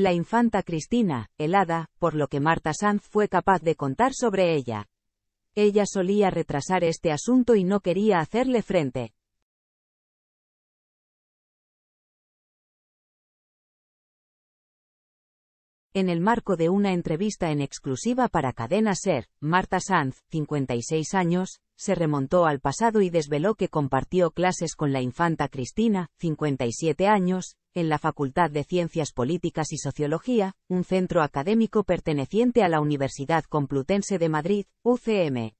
La infanta Cristina, helada, por lo que Marta Sanz fue capaz de contar sobre ella. Ella solía retrasar este asunto y no quería hacerle frente. En el marco de una entrevista en exclusiva para Cadena Ser, Marta Sanz, 56 años, se remontó al pasado y desveló que compartió clases con la infanta Cristina, 57 años, en la Facultad de Ciencias Políticas y Sociología, un centro académico perteneciente a la Universidad Complutense de Madrid, UCM.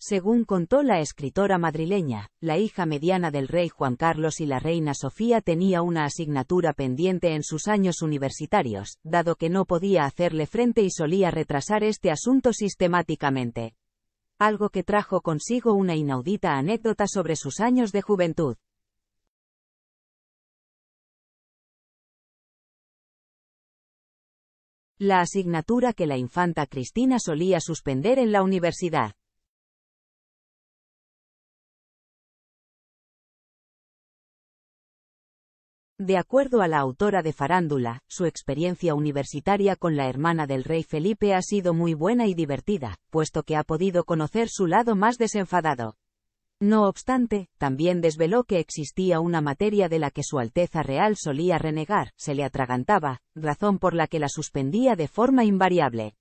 Según contó la escritora madrileña, la hija mediana del rey Juan Carlos y la reina Sofía tenía una asignatura pendiente en sus años universitarios, dado que no podía hacerle frente y solía retrasar este asunto sistemáticamente algo que trajo consigo una inaudita anécdota sobre sus años de juventud. La asignatura que la infanta Cristina solía suspender en la universidad. De acuerdo a la autora de Farándula, su experiencia universitaria con la hermana del rey Felipe ha sido muy buena y divertida, puesto que ha podido conocer su lado más desenfadado. No obstante, también desveló que existía una materia de la que Su Alteza Real solía renegar, se le atragantaba, razón por la que la suspendía de forma invariable.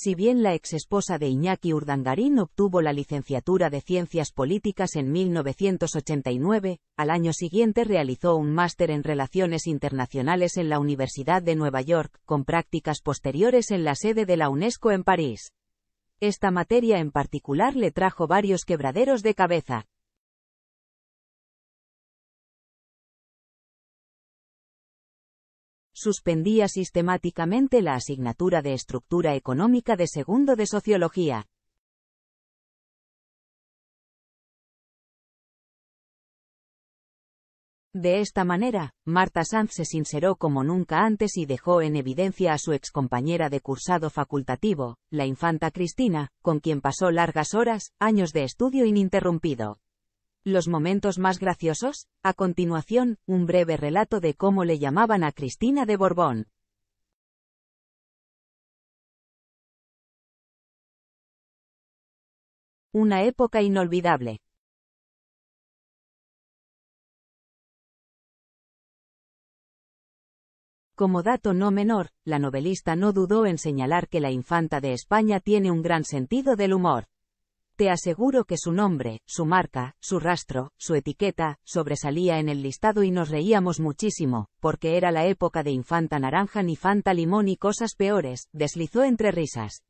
Si bien la exesposa de Iñaki Urdangarín obtuvo la licenciatura de Ciencias Políticas en 1989, al año siguiente realizó un máster en Relaciones Internacionales en la Universidad de Nueva York, con prácticas posteriores en la sede de la UNESCO en París. Esta materia en particular le trajo varios quebraderos de cabeza, suspendía sistemáticamente la asignatura de Estructura Económica de segundo de Sociología. De esta manera, Marta Sanz se sinceró como nunca antes y dejó en evidencia a su excompañera de cursado facultativo, la infanta Cristina, con quien pasó largas horas, años de estudio ininterrumpido. Los momentos más graciosos, a continuación, un breve relato de cómo le llamaban a Cristina de Borbón. Una época inolvidable. Como dato no menor, la novelista no dudó en señalar que la infanta de España tiene un gran sentido del humor. Te aseguro que su nombre, su marca, su rastro, su etiqueta, sobresalía en el listado y nos reíamos muchísimo, porque era la época de Infanta Naranja ni Fanta Limón y cosas peores, deslizó entre risas.